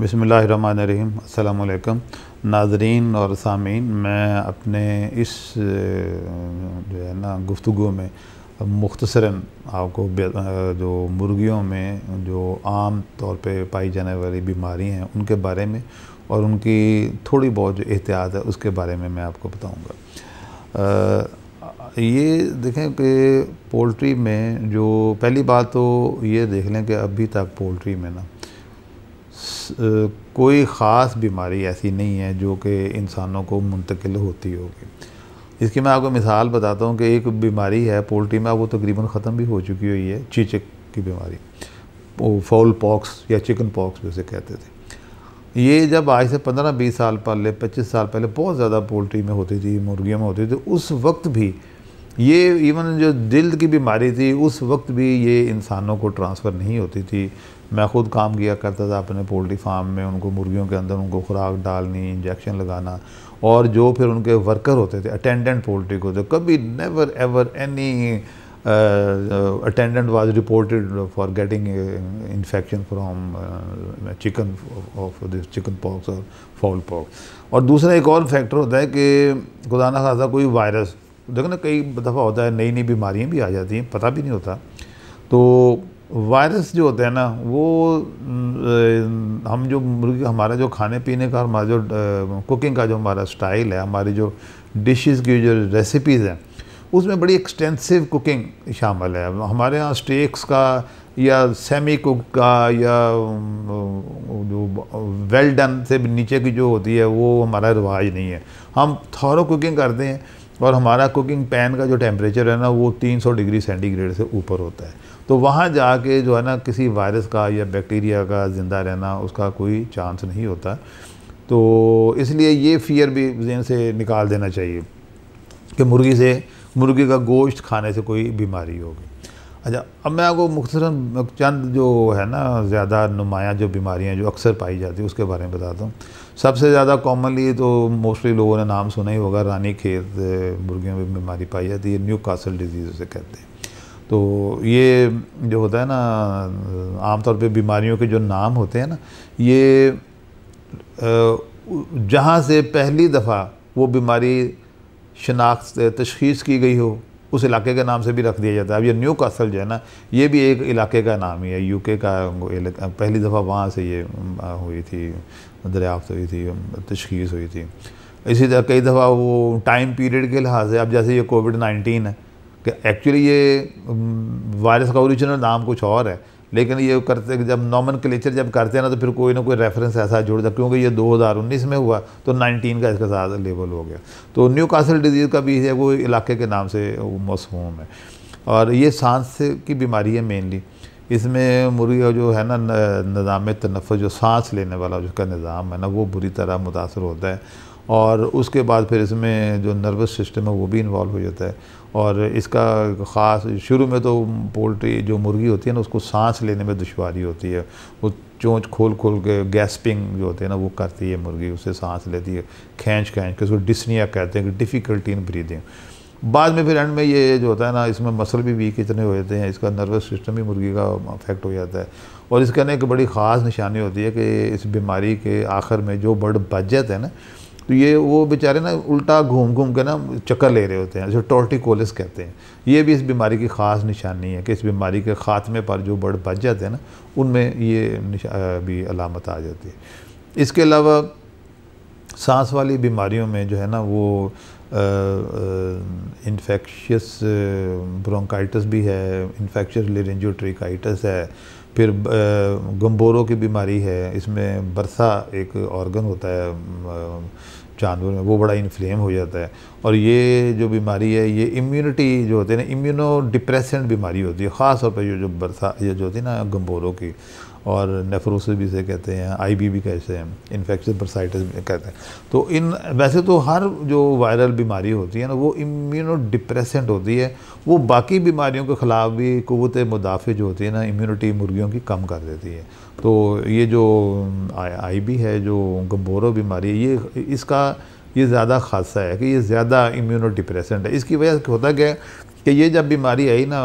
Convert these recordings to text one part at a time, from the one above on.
बसमीम अल्लाम नाजरीन और सामीन मैं अपने इस जो है ना गुफ्तु में मुख्तसरा आपको जो मुर्गियों में जो आम तौर पे पाई जाने वाली बीमारी हैं उनके बारे में और उनकी थोड़ी बहुत जो एहतियात है उसके बारे में मैं आपको बताऊंगा ये देखें कि पोल्ट्री में जो पहली बात तो ये देख लें कि अभी तक पोल्ट्री में ना कोई ख़ास बीमारी ऐसी नहीं है जो कि इंसानों को मुंतकिल होती होगी इसकी मैं आपको मिसाल बताता हूँ कि एक बीमारी है पोल्ट्री में वो तकरीबन ख़त्म भी हो चुकी हुई है चीचक की बीमारी फॉल पॉक्स या चिकन पॉक्स जैसे कहते थे ये जब आज से पंद्रह बीस साल पहले पच्चीस साल पहले बहुत ज़्यादा पोल्ट्री में होती थी मुर्गियों में होती थी उस वक्त भी ये इवन जो दिल की बीमारी थी उस वक्त भी ये इंसानों को ट्रांसफ़र नहीं होती थी मैं ख़ुद काम किया करता था अपने पोल्ट्री फार्म में उनको मुर्गियों के अंदर उनको खुराक डालनी इंजेक्शन लगाना और जो फिर उनके वर्कर होते थे अटेंडेंट पोल्ट्री को जो कभी never ever any attendant was reported for getting infection from chicken of this chicken pox और फॉल पॉक्स और दूसरा एक और फैक्टर होता है कि खुदा ना खासा कोई वायरस देखो ना कई दफ़ा होता है नई नई बीमारियाँ भी आ जाती हैं पता भी नहीं होता तो वायरस जो होते हैं ना वो हम जो मुर्गी हमारा जो खाने पीने का हमारा जो कुकिंग का जो हमारा स्टाइल है हमारी जो डिशेस की जो रेसिपीज़ हैं उसमें बड़ी एक्सटेंसिव कुकिंग शामिल है हमारे यहाँ स्टेक्स का या सेमी कुक का या जो वेल डन से नीचे की जो होती है वो हमारा रिवाज नहीं है हम थॉरो कुकिंग करते हैं और हमारा कुकिंग पैन का जो टेम्परेचर है ना वो 300 डिग्री सेंटीग्रेड से ऊपर होता है तो वहाँ जाके जो है ना किसी वायरस का या बैक्टीरिया का ज़िंदा रहना उसका कोई चांस नहीं होता तो इसलिए ये फियर भी जहन से निकाल देना चाहिए कि मुर्गी से मुर्गी का गोश्त खाने से कोई बीमारी होगी अच्छा अब मैं आपको मुख्तर चंद जो है ना ज़्यादा नुमाया जो बीमारियाँ जो अक्सर पाई जाती हैं उसके बारे में बताता हूँ सबसे ज़्यादा कॉमनली तो मोस्टली लोगों ने नाम सुना ही होगा रानी खेत मुर्गियों में बीमारी पाई जाती है न्यू कासल डिजीज़ उसे कहते हैं तो ये जो होता है ना आमतौर पे बीमारियों के जो नाम होते हैं ना ये जहाँ से पहली दफ़ा वो बीमारी शनाख्त तशखीस की गई हो उस इलाके के नाम से भी रख दिया जाता है अब ये न्यू कासल जो है ना ये भी एक इलाके का नाम ही है यूके का पहली दफ़ा वहाँ से ये हुई थी दरियाफ्त हुई थी तशखीस हुई थी इसी तरह कई दफ़ा वो टाइम पीरियड के लिहाज से अब जैसे ये कोविड नाइन्टीन है एक्चुअली ये वायरस का ओरिजिनल नाम कुछ और है लेकिन ये करते जब नॉमन क्लेचर जब करते हैं ना तो फिर कोई ना कोई रेफरेंस ऐसा जाता क्योंकि ये 2019 में हुआ तो 19 का इसके साथ लेवल हो गया तो न्यू कासल डिजीज़ का भी है वो इलाके के नाम से मौसूम है और ये सांस की बीमारी है मेनली इसमें मुर्गी जो है ना निज़ाम तनफ़ जो सांस लेने वाला जिसका निज़ाम है ना वो बुरी तरह मुतासर होता है और उसके बाद फिर इसमें जो नर्वस सिस्टम है वो भी इन्वॉल्व हो जाता है और इसका ख़ास शुरू में तो पोल्ट्री जो मुर्गी होती है ना उसको सांस लेने में दुशारी होती है वो चोंच खोल खोल के गैसपिंग जो होती है ना वो करती है मुर्गी उससे सांस लेती है खींच खींच के उसको डिसनिया कहते हैं डिफ़िकल्टी इन ब्रीदिंग बाद में फिर एंड में ये जो होता है ना इसमें मसल भी वीक इतने हो जाते हैं इसका नर्वस सिस्टम भी मुर्गी का अफेक्ट हो जाता है और इसके ना एक बड़ी ख़ास निशानी होती है कि इस बीमारी के आखिर में जो बर्ड बच है हैं ना तो ये वो बेचारे ना उल्टा घूम घूम के ना चक्कर ले रहे होते हैं जो टोर्टिकोलिस कहते हैं ये भी इस बीमारी की ख़ास निशानी है कि इस बीमारी के ख़ात्मे पर जो बर्ड बच जाते हैं ना उनमें ये भी अलामत आ जाती है इसके अलावा सांस वाली बीमारियों में जो है ना वो इन्फेक्शस ब्रोंकाइटस भी है इन्फेक्शस लेरेंजोट्रिकाइटिस है फिर गम्बोरों की बीमारी है इसमें बरसा एक ऑर्गन होता है जानवर में वो बड़ा इन्फ्लेम हो जाता है और ये जो बीमारी है ये इम्यूनिटी जो होती है ना इम्यूनो डिप्रेसेंट बीमारी होती है ख़ास तौर पर ये जो बरसा ये जो होती है ना गम्बोरों की और नेफ्रोसिस भी इसे कहते हैं आई बी भी कहते हैं इन्फेक्शन भी कहते हैं तो इन वैसे तो हर जो वायरल बीमारी होती है ना वो इम्यूनो डिप्रेसेंट होती है वो बाकी बीमारियों के ख़िलाफ़ भी कुत मुदाफ़ जो होती है ना इम्यूनिटी मुर्गियों की कम कर देती है तो ये जो आई बी है जो गम्बोरो बीमारी है ये इसका ये ज़्यादा खासा है कि ये ज़्यादा इम्यूनो डिप्रेसेंट है इसकी वजह से होता क्या है कि ये जब बीमारी आई ना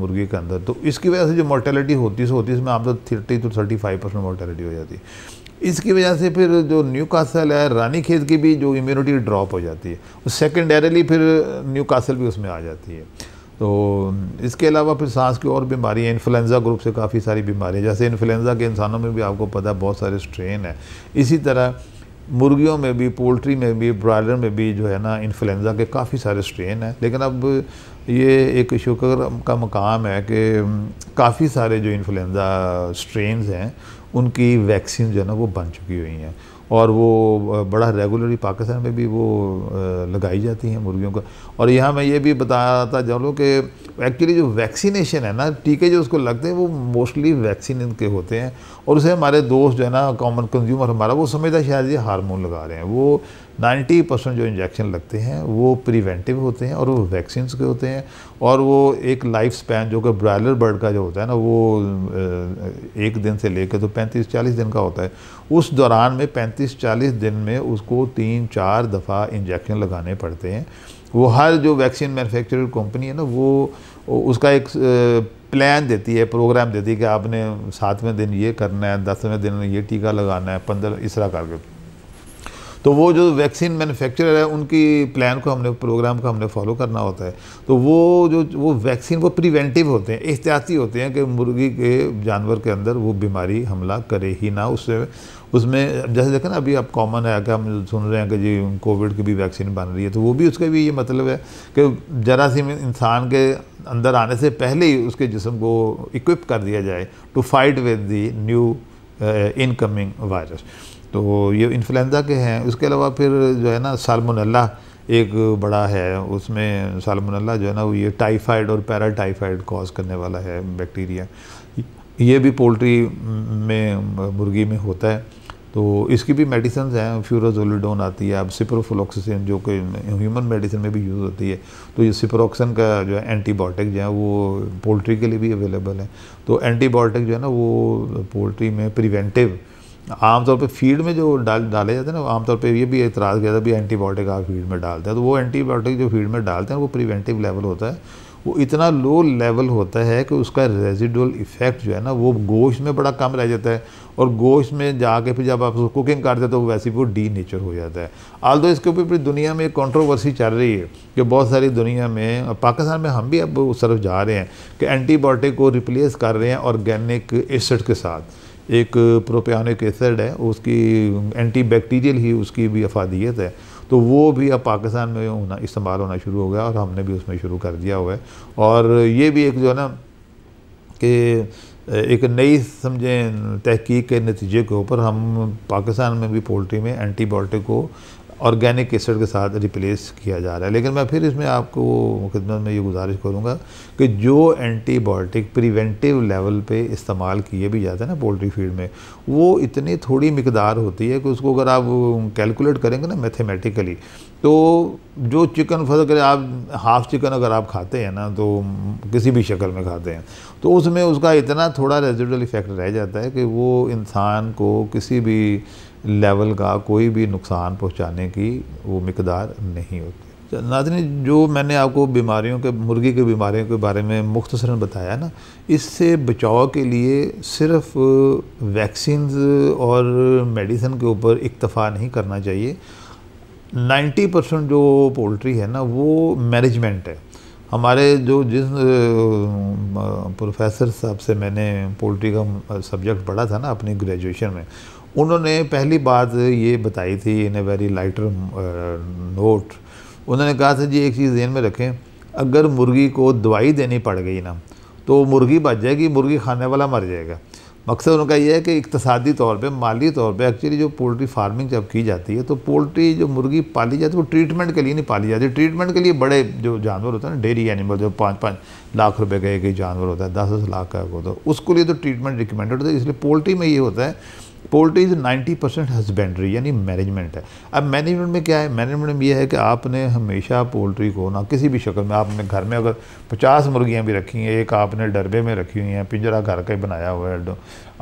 मुर्गी के अंदर तो इसकी वजह से जो मोर्टेलिटी होती सो होती है इसमें आप तो thirty two thirty five percent mortality हो जाती है इसकी वजह से फिर जो न्यू कासल है रानी खेत की भी जो इम्यूनिटी ड्रॉप हो जाती है और सेकेंडरीली फिर न्यू कासल भी उसमें आ जाती है तो इसके अलावा फिर सांस की और बीमारियाँ इन्फ्लुएंजा ग्रुप से काफ़ी सारी बीमारियाँ जैसे इन्फ्लुएंजा के इंसानों में भी आपको पता बहुत सारे स्ट्रेन है इसी तरह मुर्गियों में भी पोल्ट्री में भी ब्रॉयलर में भी जो है ना इन्फ्लुन्ज़ा के काफ़ी सारे स्ट्रेन हैं लेकिन अब ये एक शुक्र का मकाम है कि काफ़ी सारे जो इन्फ्लुन्ज़ा स्ट्रेन हैं उनकी वैक्सीन जो है ना वो बन चुकी हुई हैं और वो बड़ा रेगुलरली पाकिस्तान में भी वो लगाई जाती हैं मुर्गियों का और यहाँ मैं ये भी बताया था जान लो कि एक्चुअली जो वैक्सीनेशन है ना टीके जो उसको लगते हैं वो मोस्टली वैक्सीन के होते हैं और उसे हमारे दोस्त जो है ना कॉमन कंज्यूमर हमारा वो समझता है शायद ये हारमोन लगा रहे हैं वो 90 परसेंट जो इंजेक्शन लगते हैं वो प्रिवेंटिव होते हैं और वो वैक्सीन के होते हैं और वो एक लाइफ स्पैन जो कि ब्रायलर बर्ड का जो होता है ना वो एक दिन से लेकर तो 35-40 दिन का होता है उस दौरान में 35-40 दिन में उसको तीन चार दफ़ा इंजेक्शन लगाने पड़ते हैं वो हर जो वैक्सीन मैनुफेक्चर कंपनी है ना वो उसका एक प्लान देती है प्रोग्राम देती है कि आपने सातवें दिन ये करना है दसवें दिन ये टीका लगाना है पंद्रह इस तरह करके तो वो जो वैक्सीन मैन्युफैक्चरर है उनकी प्लान को हमने प्रोग्राम को हमने फॉलो करना होता है तो वो जो वो वैक्सीन वो प्रिवेंटिव होते हैं एहतियाती होते हैं कि मुर्गी के जानवर के अंदर वो बीमारी हमला करे ही ना उससे उसमें जैसे देखें ना अभी आप कॉमन है कि हम सुन रहे हैं कि जी कोविड की भी वैक्सीन बन रही है तो वो भी उसका भी ये मतलब है कि जरासीम इंसान के अंदर आने से पहले ही उसके जिसम को इक्विप कर दिया जाए to fight with the new incoming virus तो ये इन्फ्लुन्ज़ा के हैं उसके अलावा फिर जो है ना सालमोनला एक बड़ा है उसमें सालमोनला जो है ना वो ये टाइफाइड और पैरा टाइफाइड कॉज करने वाला है बैक्टीरिया ये भी पोल्ट्री में मुर्गी में होता है तो इसकी भी मेडिसन हैं फ्यूरोजोलिडोन आती है अब सिप्रोफ्लोक्सिन जो कि ह्यूमन मेडिसिन में भी यूज़ होती है तो ये सिप्रोक्सन का जो है एंटीबायोटिक जो है वो पोल्ट्री के लिए भी अवेलेबल है तो एंटीबायोटिक जो है ना वो पोल्ट्री में प्रिवेंटिव आमतौर पे फीड में जो डाल डाले जाते हैं ना आमतौर पे ये भी एतराज़ किया था भी एंटीबायोटिक आप फीड में डालते हैं तो वो एंटीबायोटिक जो फीड में डालते हैं वो प्रिवेंटिव लेवल होता है वो इतना लो लेवल होता है कि उसका रेजिडुअल इफ़ेक्ट जो है ना वो गोश्त में बड़ा कम रह जाता है और गोश्त में जाके फिर जब आप उसको कुकिंग करते हैं तो वैसे वो डी नेचर हो जाता है आल तो इसके ऊपर पूरी दुनिया में एक कॉन्ट्रोवर्सी चल रही है कि बहुत सारी दुनिया में पाकिस्तान में हम भी अब उस तरफ जा रहे हैं कि एंटीबायोटिक को रिप्लेस कर रहे हैं ऑर्गेनिक एसड के साथ एक प्रोपियानिक एसड है उसकी एंटी बैक्टीरियल ही उसकी भी अफादियत है तो वो भी अब पाकिस्तान में होना इस्तेमाल होना शुरू हो गया और हमने भी उसमें शुरू कर दिया हुआ है और ये भी एक जो है ना कि एक नई समझें तहकीक के नतीजे के ऊपर हम पाकिस्तान में भी पोल्ट्री में एंटीबायोटिक को ऑर्गेनिक एसिड के साथ रिप्लेस किया जा रहा है लेकिन मैं फिर इसमें आपको मुकदमत में ये गुजारिश करूँगा कि जो एंटीबायोटिक प्रिवेंटिव लेवल पे इस्तेमाल किए भी जाते हैं ना पोल्ट्री फील्ड में वो इतनी थोड़ी मकदार होती है कि उसको अगर आप कैलकुलेट करेंगे ना मैथमेटिकली तो जो चिकन फसल करें आप हाफ़ चिकन अगर आप खाते हैं ना तो किसी भी शक्ल में खाते हैं तो उसमें उसका इतना थोड़ा रेजिडल इफ़ेक्ट रह जाता है कि वो इंसान को किसी भी लेवल का कोई भी नुकसान पहुंचाने की वो मकदार नहीं होती नाजनी जो मैंने आपको बीमारियों के मुर्गी की बीमारियों के बारे में मुख्तसरा बताया ना इससे बचाव के लिए सिर्फ वैक्सीन और मेडिसिन के ऊपर इक्तफ़ा नहीं करना चाहिए 90 परसेंट जो पोल्ट्री है ना वो मैनेजमेंट है हमारे जो जिस प्रोफेसर साहब से मैंने पोल्ट्री का सब्जेक्ट पढ़ा था ना अपनी ग्रेजुएशन में उन्होंने पहली बात ये बताई थी in a very lighter note उन्होंने कहा था जी एक चीज़ जहन में रखें अगर मुर्गी को दवाई देनी पड़ गई ना तो मुर्गी बच जाएगी मुर्गी खाने वाला मर जाएगा मकसद उनका यह है कि इकतसादी तौर पे माली तौर पे एक्चुअली जो पोल्ट्री फार्मिंग जब की जाती है तो पोल्ट्री जो मुर्गी पाली जाती है वो ट्रीटमेंट के लिए नहीं पाली जाती ट्रीटमेंट के लिए बड़े जो जानवर होते हैं ना डेयरी एनिमल जो पाँच पाँच लाख रुपए का एक ही जानवर होता है दस दस लाख का होता है उसके लिए तो ट्रीटमेंट रिकमेंडेड होता है इसलिए पोल्ट्री में ये होता है poultry is ninety percent husbandry यानी मैनेजमेंट है अब मैनेजमेंट में क्या है मैनेजमेंट में ये है कि आपने हमेशा पोल्ट्री को ना किसी भी शक्ल में आपने घर में अगर पचास मुर्गियाँ भी रखी हैं एक आपने डरबे में रखी हुई हैं पिंजरा घर का ही बनाया हुआ है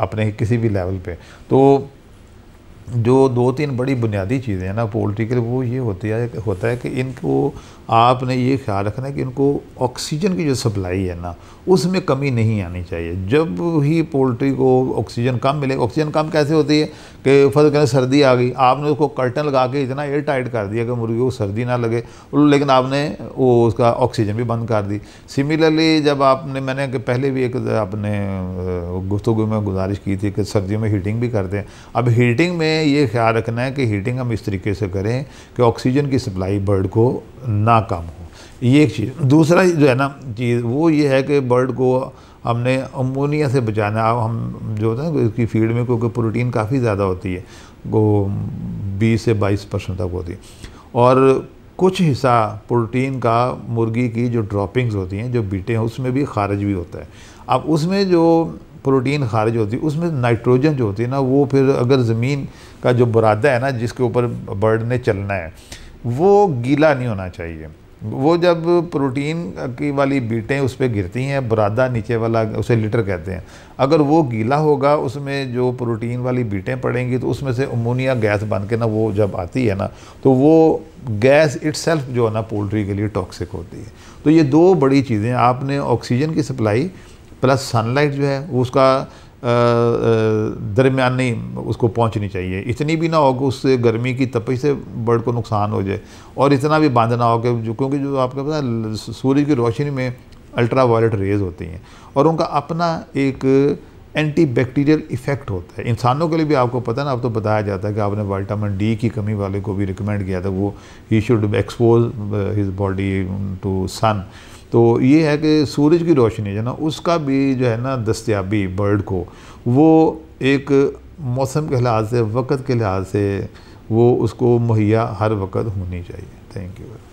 अपने किसी भी लेवल पर तो जो दो तीन बड़ी बुनियादी चीज़ें हैं ना पोल्ट्री के लिए वो ये होती है होता है कि इनको आपने ये ख्याल रखना है कि इनको ऑक्सीजन की जो सप्लाई है ना उसमें कमी नहीं आनी चाहिए जब ही पोल्ट्री को ऑक्सीजन कम मिले ऑक्सीजन कम कैसे होती है कि फर्ज कहें सर्दी आ गई आपने उसको कर्टन लगा के इतना एयर टाइट कर दिया कि मुर्गी को सर्दी ना लगे लेकिन आपने वो उसका ऑक्सीजन भी बंद कर दी सिमिलरली जब आपने मैंने कि पहले भी एक अपने गुफ्तु में गुजारिश की थी कि सर्दियों में हीटिंग भी करते हैं अब हीटिंग में ये ख्याल रखना है कि हीटिंग हम इस तरीके से करें कि ऑक्सीजन की सप्लाई बर्ड को ना ना कम हो ये एक चीज़ दूसरा जो है ना चीज़ वो ये है कि बर्ड को हमने अमोनिया से बचाना अब हम जो होता है ना इसकी फील्ड में क्योंकि प्रोटीन काफ़ी ज़्यादा होती है वो बीस से बाईस परसेंट तक होती है और कुछ हिस्सा प्रोटीन का मुर्गी की जो ड्रॉपिंग्स होती हैं जो बीटे हैं उसमें भी खारिज भी होता है अब उसमें जो प्रोटीन खारिज होती है उसमें नाइट्रोजन जो होती है ना वो फिर अगर ज़मीन का जो बुरादा है ना जिसके ऊपर बर्ड ने चलना है वो गीला नहीं होना चाहिए वो जब प्रोटीन की वाली बीटें उस पर गिरती हैं बुरादा नीचे वाला उसे लीटर कहते हैं अगर वो गीला होगा उसमें जो प्रोटीन वाली बीटें पड़ेंगी तो उसमें से अमोनिया गैस बन के ना वो जब आती है ना तो वो गैस इट्सल्फ जो है ना पोल्ट्री के लिए टॉक्सिक होती है तो ये दो बड़ी चीज़ें आपने ऑक्सीजन की सप्लाई प्लस सनलाइट जो है उसका नहीं उसको पहुंचनी चाहिए इतनी भी ना हो कि उससे गर्मी की तपिश से बर्ड को नुकसान हो जाए और इतना भी ना हो कि जो क्योंकि जो आपके पता सूर्य की रोशनी में अल्ट्रा वायलेट रेज होती हैं और उनका अपना एक एंटी बैक्टीरियल इफेक्ट होता है इंसानों के लिए भी आपको पता है ना अब तो बताया जाता है कि आपने वाइटामिन डी की कमी वाले को भी रिकमेंड किया था वो ही should expose his body to sun तो ये है कि सूरज की रोशनी जो ना उसका भी जो है ना दस्याबी बर्ड को वो एक मौसम के लिहाज से वक़्त के लिहाज से वो उसको मुहैया हर वक्त होनी चाहिए थैंक यू